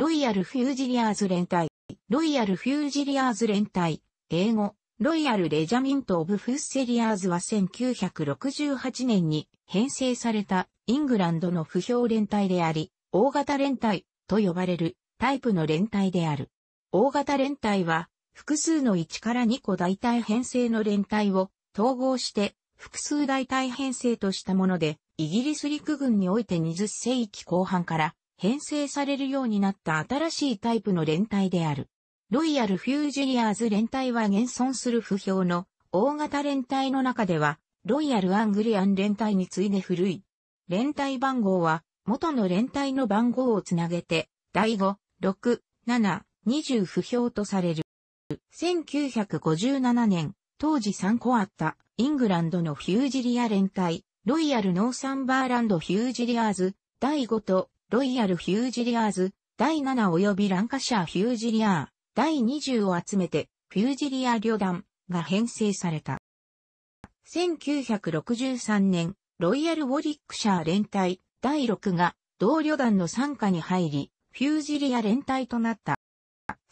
ロイヤル・フュージリアーズ連隊、ロイヤル・フュージリアーズ連隊、英語、ロイヤル・レジャミント・オブ・フッセリアーズは1968年に編成されたイングランドの不評連隊であり、大型連隊と呼ばれるタイプの連隊である。大型連隊は複数の1から2個大隊編成の連隊を統合して複数大隊編成としたもので、イギリス陸軍において20世紀後半から編成されるようになった新しいタイプの連帯である。ロイヤルフュージリアーズ連帯は現存する不評の大型連帯の中では、ロイヤルアングリアン連帯に次いで古い。連帯番号は、元の連帯の番号をつなげて、第5、6、7、20不評とされる。1957年、当時3個あったイングランドのフュージリア連帯、ロイヤルノーサンバーランドフュージリアーズ、第5とロイヤル・ヒュージリアーズ、第7及びランカシャー・ヒュージリアー、第20を集めて、フュージリア旅団が編成された。1963年、ロイヤル・ウォリックシャー連隊第6が同旅団の参加に入り、フュージリア連隊となった。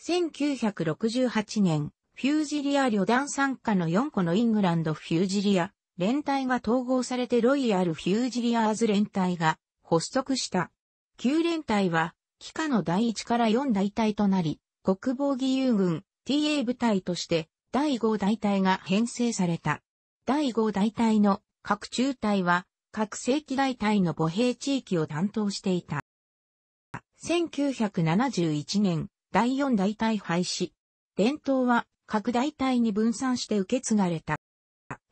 1968年、フュージリア旅団参加の4個のイングランドフュージリア連隊が統合されてロイヤル・フュージリアーズ連隊が発足した。旧連隊は、機下の第一から四大隊となり、国防義勇軍 TA 部隊として、第五大隊が編成された。第五大隊の各中隊は、各正規大隊の母兵地域を担当していた。1971年、第四大隊廃止。伝統は、各大隊に分散して受け継がれた。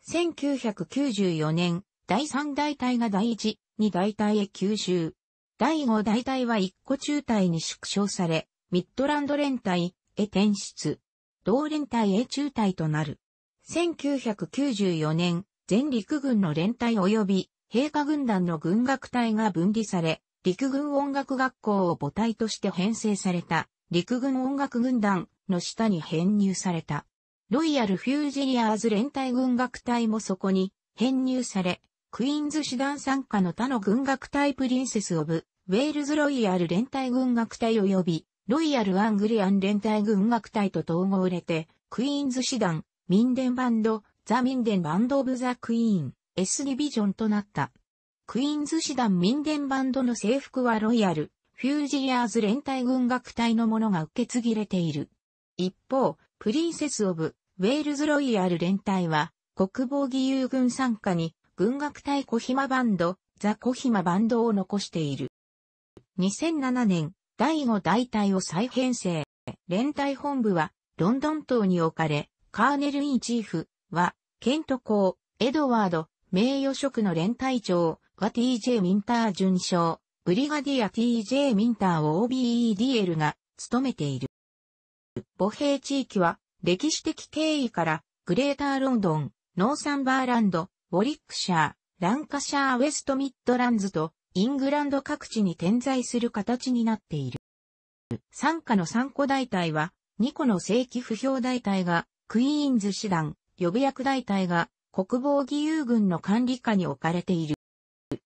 1994年、第三大隊が第一、二大隊へ吸収。第5大隊は1個中隊に縮小され、ミッドランド連隊へ転出。同連隊へ中隊となる。1994年、全陸軍の連隊及び、陛下軍団の軍楽隊が分離され、陸軍音楽学校を母体として編成された、陸軍音楽軍団の下に編入された。ロイヤルフュージリアーズ連隊軍楽隊もそこに編入され、クイーンズ師団参加の他の軍楽隊プリンセス・オブ、ウェールズ・ロイヤル連隊軍楽隊及び、ロイヤル・アングリアン連隊軍楽隊と統合れて、クイーンズ師団、民伝バンド、ザ・民伝バンド・オブ・ザ・クイーン、S ディビジョンとなった。クイーンズ師団民伝バンドの制服はロイヤル、フュージリアーズ連隊軍楽隊のものが受け継ぎれている。一方、プリンセス・オブ、ウェールズ・ロイヤル連隊は、国防義勇軍参加に、軍楽隊小暇バンド、ザ・小暇バンドを残している。2007年、第5大隊を再編成。連隊本部は、ロンドン島に置かれ、カーネル・イン・チーフは、ケント公、エドワード、名誉職の連隊長は TJ ミンター准将、ブリガディア TJ ミンターを OBEDL が務めている。母兵地域は、歴史的経緯から、グレーターロンドン、ノーサンバーランド、ウォリックシャー、ランカシャーウェストミッドランズと、イングランド各地に点在する形になっている。参加の3個大隊は、2個の正規不評大隊が、クイーンズ師団、予備役大隊が、国防義勇軍の管理下に置かれている。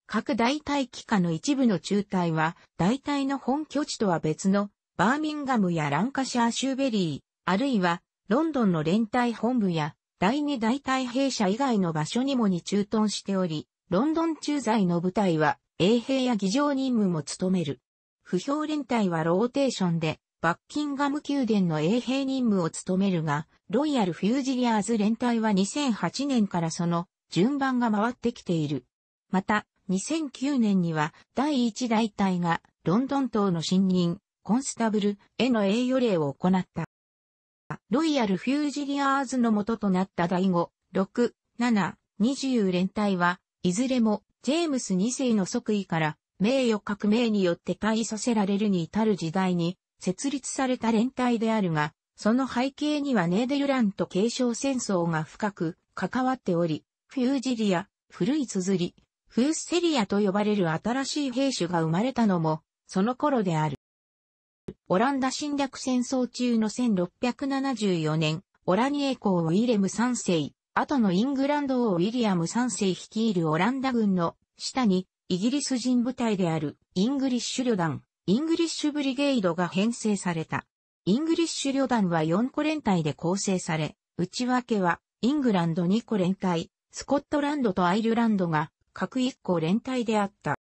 各大隊機下の一部の中隊は、大隊の本拠地とは別の、バーミンガムやランカシャーシューベリー、あるいは、ロンドンの連隊本部や、第二大隊兵舎以外の場所にもに駐屯しており、ロンドン駐在の部隊は、衛兵や議場任務も務める。不評連隊はローテーションで、バッキンガム宮殿の衛兵任務を務めるが、ロイヤル・フュージリアーズ連隊は2008年からその順番が回ってきている。また、2009年には第1大隊がロンドン島の新任、コンスタブルへの栄誉礼を行った。ロイヤルフュージリアーズの元となった第5、6、7、20連隊は、いずれも、ジェームス2世の即位から、名誉革命によって退位させられるに至る時代に、設立された連隊であるが、その背景にはネーデルランと継承戦争が深く関わっており、フュージリア、古い綴り、フースセリアと呼ばれる新しい兵種が生まれたのも、その頃である。オランダ侵略戦争中の1674年、オラニエ公ウィレム3世、後のイングランド王ウィリアム3世率いるオランダ軍の下に、イギリス人部隊であるイングリッシュ旅団、イングリッシュブリゲイドが編成された。イングリッシュ旅団は4個連隊で構成され、内訳は、イングランド2個連隊、スコットランドとアイルランドが、各1個連隊であった。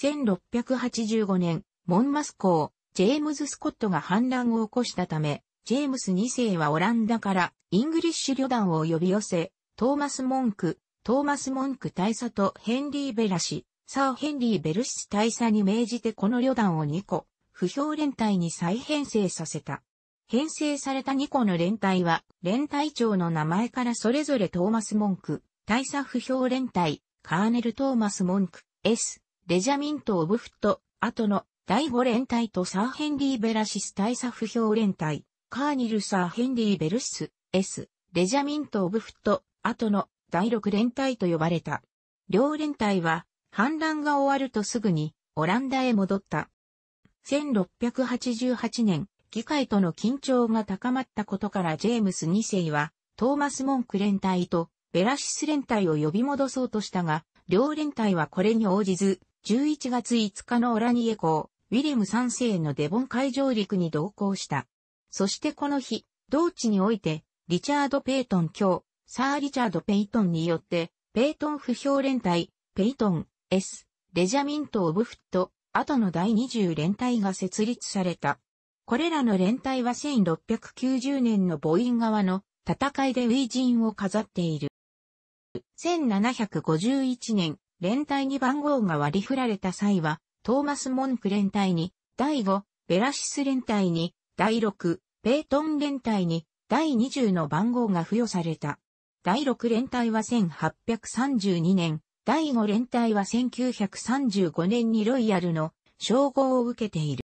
1685年、モンマス港、ジェームズ・スコットが反乱を起こしたため、ジェームス2世はオランダからイングリッシュ旅団を呼び寄せ、トーマス・モンク、トーマス・モンク大佐とヘンリー・ベラシ、サー・ヘンリー・ベルシス大佐に命じてこの旅団を2個、不評連隊に再編成させた。編成された2個の連隊は、連隊長の名前からそれぞれトーマス・モンク、大佐不評連隊、カーネル・トーマス・モンク、S、レジャミント・オブフット、後の第5連隊とサーヘンリー・ベラシス大佐不評連隊、カーニル・サーヘンリー・ベルシス、S、レジャミント・オブ・フット、後の第6連隊と呼ばれた。両連隊は、反乱が終わるとすぐに、オランダへ戻った。1688年、議会との緊張が高まったことからジェームス2世は、トーマス・モンク連隊とベラシス連隊を呼び戻そうとしたが、両連隊はこれに応じず、11月5日のオラニエ港、ウィアム3世のデボン海上陸に同行した。そしてこの日、同地において、リチャード・ペイトン卿、サー・リチャード・ペイトンによって、ペイトン不評連隊、ペイトン、S、レジャミント・オブ・フット、後の第20連隊が設立された。これらの連隊は1690年のボイン側の戦いでウィジンを飾っている。1751年、連隊に番号が割り振られた際は、トーマス・モンク連隊に、第5、ベラシス連隊に、第6、ペイトン連隊に、第20の番号が付与された。第6連隊は1832年、第5連隊は1935年にロイヤルの称号を受けている。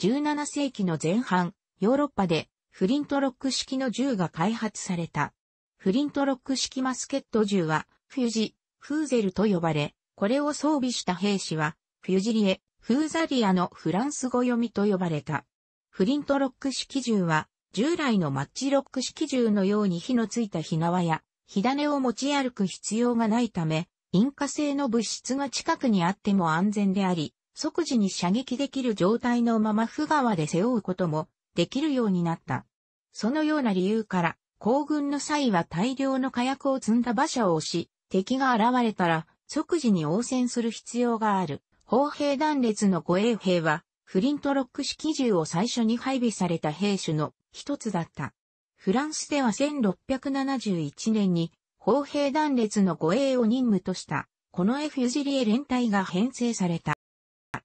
17世紀の前半、ヨーロッパでフリントロック式の銃が開発された。フリントロック式マスケット銃は、フュジ、フーゼルと呼ばれ、これを装備した兵士は、フュジリエ、フーザリアのフランス語読みと呼ばれた。フリントロック式銃は、従来のマッチロック式銃のように火のついた火縄や、火種を持ち歩く必要がないため、引火性の物質が近くにあっても安全であり、即時に射撃できる状態のまま不側で背負うこともできるようになった。そのような理由から、行軍の際は大量の火薬を積んだ馬車を押し、敵が現れたら即時に応戦する必要がある。砲兵団列の護衛兵は、フリントロック式銃を最初に配備された兵種の一つだった。フランスでは1671年に、砲兵団列の護衛を任務とした、このエフュジリエ連隊が編成された。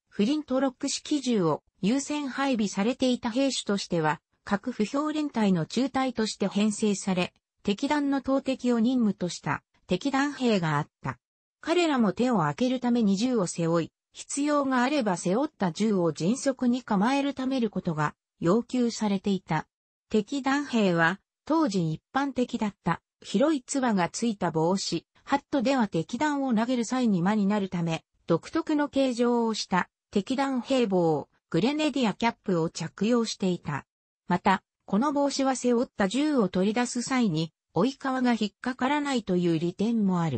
フリントロック式銃を優先配備されていた兵種としては、各不評連隊の中隊として編成され、敵団の投擲を任務とした敵団兵があった。彼らも手を開けるために銃を背負い、必要があれば背負った銃を迅速に構えるためることが要求されていた。敵弾兵は当時一般的だった広いツバがついた帽子、ハットでは敵弾を投げる際に間になるため独特の形状をした敵弾兵棒、グレネディアキャップを着用していた。また、この帽子は背負った銃を取り出す際に追い皮が引っかからないという利点もある。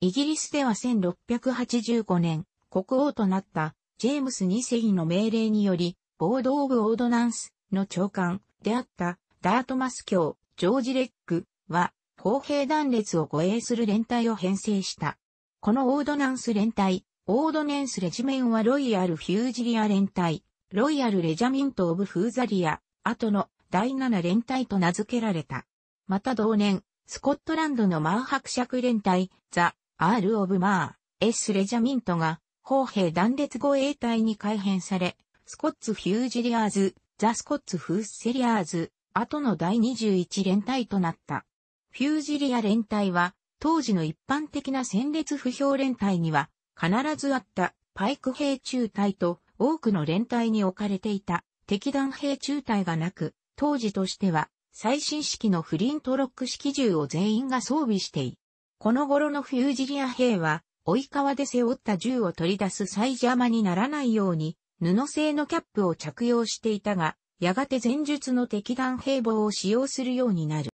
イギリスでは1685年、国王となったジェームス2世の命令により、ボード・オブ・オードナンスの長官であったダートマス教ジョージ・レックは、砲兵団列を護衛する連隊を編成した。このオードナンス連隊、オードネンスレジメンはロイヤル・フュージリア連隊、ロイヤル・レジャミント・オブ・フーザリア、後の第7連隊と名付けられた。また同年、スコットランドのマー伯爵連隊、ザ・アール・オブ・マー、エス・レジャミントが、砲兵断裂護衛隊に改編され、スコッツ・フュージリアーズ、ザ・スコッツ・フーセリアーズ、後の第21連隊となった。フュージリア連隊は、当時の一般的な戦列不評連隊には、必ずあったパイク兵中隊と多くの連隊に置かれていた敵弾兵中隊がなく、当時としては最新式のフリントロック式銃を全員が装備してい。この頃のフュージリア兵は追川で背負った銃を取り出す際邪魔にならないように、布製のキャップを着用していたが、やがて前述の敵弾兵棒を使用するようになる。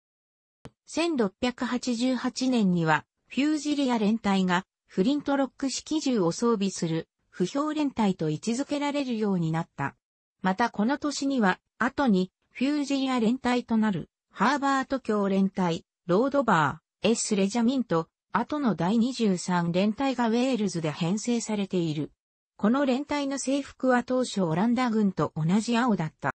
1688年には、フュージリア連隊が、フリントロック式銃を装備する、不評連隊と位置づけられるようになった。またこの年には、後に、フュージリア連隊となる、ハーバート協連隊、ロードバー、エス・レジャミント、後の第23連隊がウェールズで編成されている。この連隊の制服は当初オランダ軍と同じ青だった。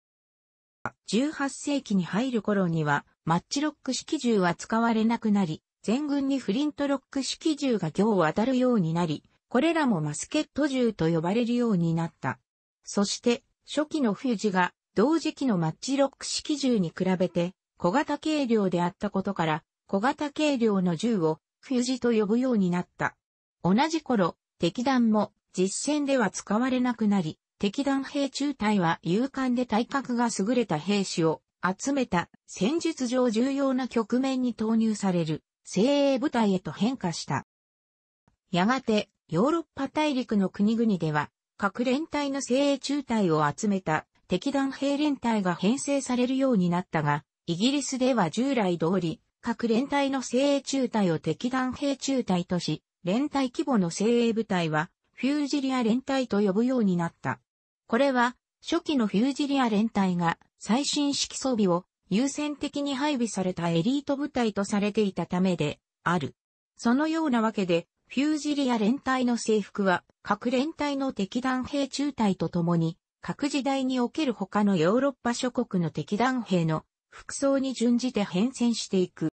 18世紀に入る頃には、マッチロック式銃は使われなくなり、全軍にフリントロック式銃が行を当たるようになり、これらもマスケット銃と呼ばれるようになった。そして、初期のフュージが同時期のマッチロック式銃に比べて小型軽量であったことから、小型軽量の銃を冬時と呼ぶようになった。同じ頃、敵弾も実戦では使われなくなり、敵弾兵中隊は勇敢で体格が優れた兵士を集めた戦術上重要な局面に投入される精鋭部隊へと変化した。やがてヨーロッパ大陸の国々では各連隊の精鋭中隊を集めた敵弾兵連隊が編成されるようになったが、イギリスでは従来通り各連隊の精鋭中隊を敵弾兵中隊とし、連隊規模の精鋭部隊は、フュージリア連隊と呼ぶようになった。これは、初期のフュージリア連隊が最新式装備を優先的に配備されたエリート部隊とされていたためで、ある。そのようなわけで、フュージリア連隊の制服は、各連隊の敵弾兵中隊とともに、各時代における他のヨーロッパ諸国の敵弾兵の服装に準じて変遷していく。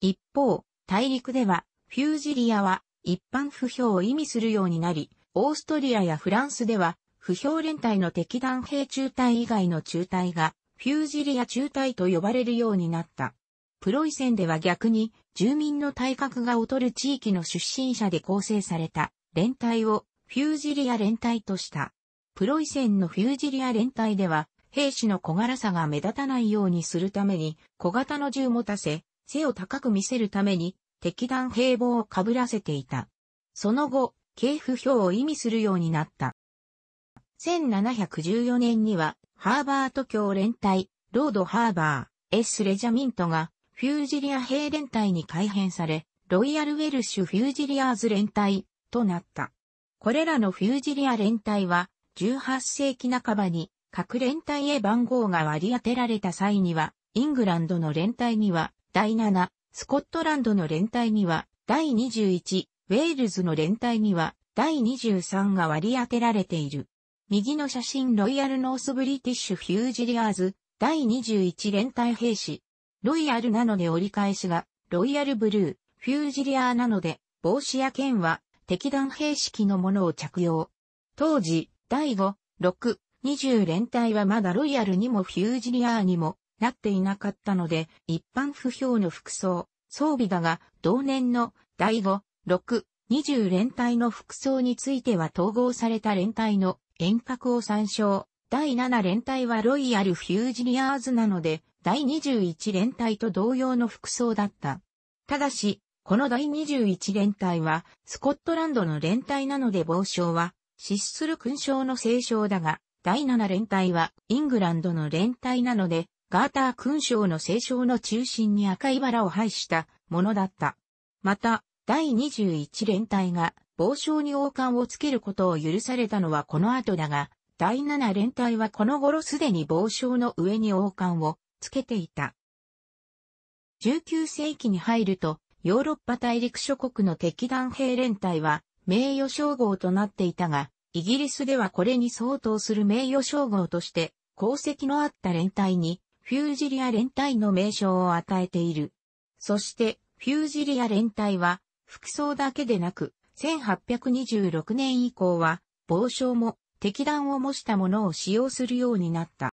一方、大陸では、フュージリアは一般不評を意味するようになり、オーストリアやフランスでは、不評連隊の敵弾兵中隊以外の中隊が、フュージリア中隊と呼ばれるようになった。プロイセンでは逆に、住民の体格が劣る地域の出身者で構成された、連隊を、フュージリア連隊とした。プロイセンのフュージリア連隊では、兵士の小柄さが目立たないようにするために、小型の銃持たせ、背を高く見せるために、敵弾兵棒を被らせていた。その後、系譜表を意味するようになった。1714年には、ハーバート教連隊、ロードハーバー、エス・レジャミントが、フュージリア兵連隊に改編され、ロイヤル・ウェルシュ・フュージリアーズ連隊、となった。これらのフュージリア連隊は、18世紀半ばに、各連隊へ番号が割り当てられた際には、イングランドの連隊には、第7、スコットランドの連隊には、第21、ウェールズの連隊には、第23が割り当てられている。右の写真ロイヤルノースブリティッシュフュージリアーズ、第21連隊兵士。ロイヤルなので折り返しが、ロイヤルブルー、フュージリアーなので、帽子や剣は、敵弾兵式のものを着用。当時、第5、6、20連隊はまだロイヤルにもフュージリアーにも、なっていなかったので、一般不評の服装、装備だが、同年の第5、6、20連隊の服装については統合された連隊の遠隔を参照。第7連隊はロイヤル・フュージリアーズなので、第21連隊と同様の服装だった。ただし、この第21連隊は、スコットランドの連隊なので帽章は、失する勲章の聖章だが、第7連隊は、イングランドの連隊なので、ガーター勲章の聖章の中心に赤いバラを配したものだった。また、第21連隊が帽章に王冠をつけることを許されたのはこの後だが、第7連隊はこの頃すでに帽章の上に王冠をつけていた。19世紀に入ると、ヨーロッパ大陸諸国の敵弾兵連隊は名誉称号となっていたが、イギリスではこれに相当する名誉称号として、功績のあった連隊にフュージリア連隊の名称を与えている。そして、フュージリア連隊は、服装だけでなく、1826年以降は、防章も、敵弾を模したものを使用するようになった。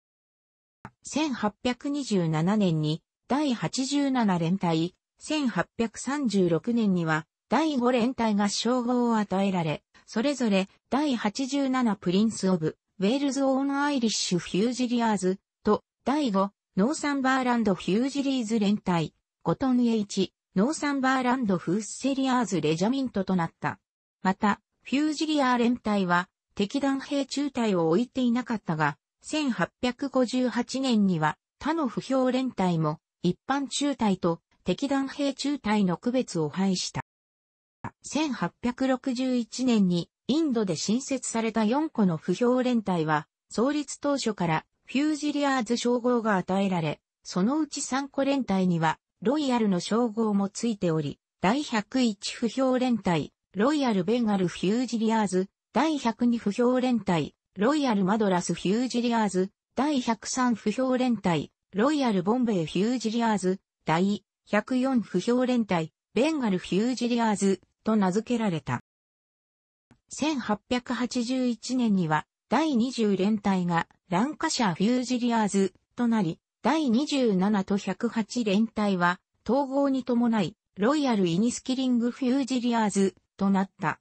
1827年に、第87連隊、1836年には、第5連隊が称号を与えられ、それぞれ、第87プリンスオブ、ウェールズ・オーン・アイリッシュ・フュージリアーズと、第5、ノーサンバーランドフュージリーズ連隊、ゴトン H、ノーサンバーランドフースセリアーズレジャミントとなった。また、フュージリアー連隊は、敵弾兵中隊を置いていなかったが、1858年には他の不評連隊も一般中隊と敵弾兵中隊の区別を廃した。1861年にインドで新設された4個の不評連隊は創立当初からフュージリアーズ称号が与えられ、そのうち3個連隊には、ロイヤルの称号もついており、第101不評連隊、ロイヤルベンガルフュージリアーズ、第102不評連隊、ロイヤルマドラスフュージリアーズ、第103不評連隊、ロイヤルボンベイフュージリアーズ、第104不評連隊、ベンガルフュージリアーズ、と名付けられた。1881年には、第20連隊がランカシャー・フュージリアーズとなり、第27と108連隊は統合に伴い、ロイヤル・イニスキリング・フュージリアーズとなった。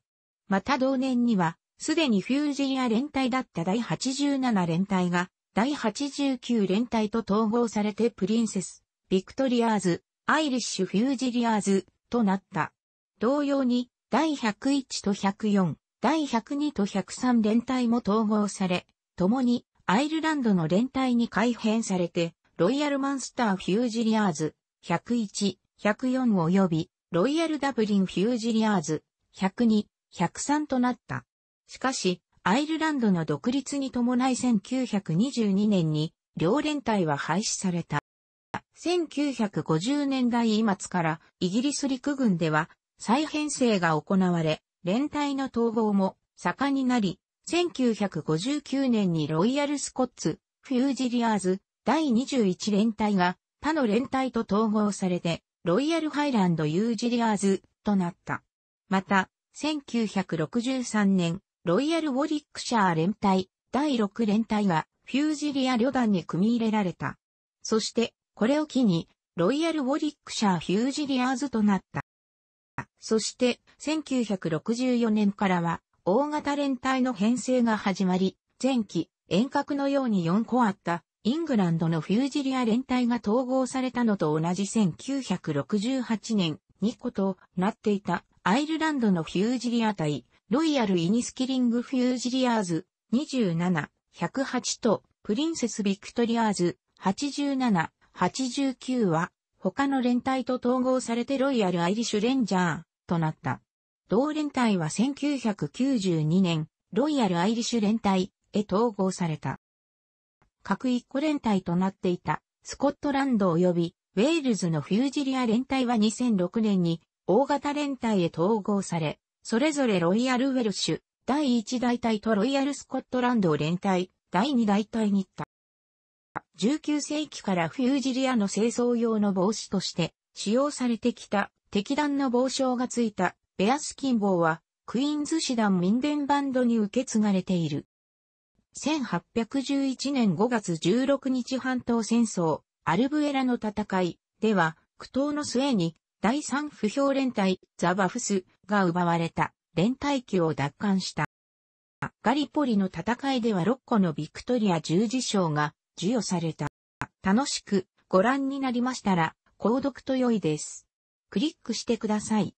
また同年には、すでにフュージリア連隊だった第87連隊が、第89連隊と統合されてプリンセス、ビクトリアーズ、アイリッシュ・フュージリアーズとなった。同様に、第101と104、第102と103連隊も統合され、共にアイルランドの連隊に改編されて、ロイヤルマンスターフュージリアーズ、101、104及び、ロイヤルダブリンフュージリアーズ、102、103となった。しかし、アイルランドの独立に伴い1922年に、両連隊は廃止された。1950年代末からイギリス陸軍では再編成が行われ、連隊の統合も盛んになり、1959年にロイヤルスコッツ、フュージリアーズ、第21連隊が他の連隊と統合されて、ロイヤルハイランド・ユージリアーズとなった。また、1963年、ロイヤル・ウォリックシャー連隊、第6連隊がフュージリア旅団に組み入れられた。そして、これを機に、ロイヤル・ウォリックシャー・フュージリアーズとなった。そして、1964年からは、大型連隊の編成が始まり、前期、遠隔のように4個あった、イングランドのフュージリア連隊が統合されたのと同じ1968年、2個となっていた、アイルランドのフュージリア隊、ロイヤル・イニスキリング・フュージリアーズ、27、108と、プリンセス・ビクトリアーズ、87、89は、他の連隊と統合されてロイヤル・アイリッシュ・レンジャー、となった。同連隊は1992年、ロイヤルアイリッシュ連隊へ統合された。各一個連隊となっていた、スコットランド及び、ウェールズのフュージリア連隊は2006年に、大型連隊へ統合され、それぞれロイヤルウェルシュ、第1大隊とロイヤルスコットランド連隊、第2大隊に行った。19世紀からフュージリアの清掃用の帽子として使用されてきた敵弾の防傷がついたベアスキン帽は、クイーンズ師団民伝バンドに受け継がれている。1811年5月16日半島戦争、アルブエラの戦いでは、苦闘の末に第三不評連隊ザ・バフスが奪われた連隊機を奪還した。ガリポリの戦いでは6個のビクトリア十字章が授与された。楽しくご覧になりましたら、購読と良いです。クリックしてください。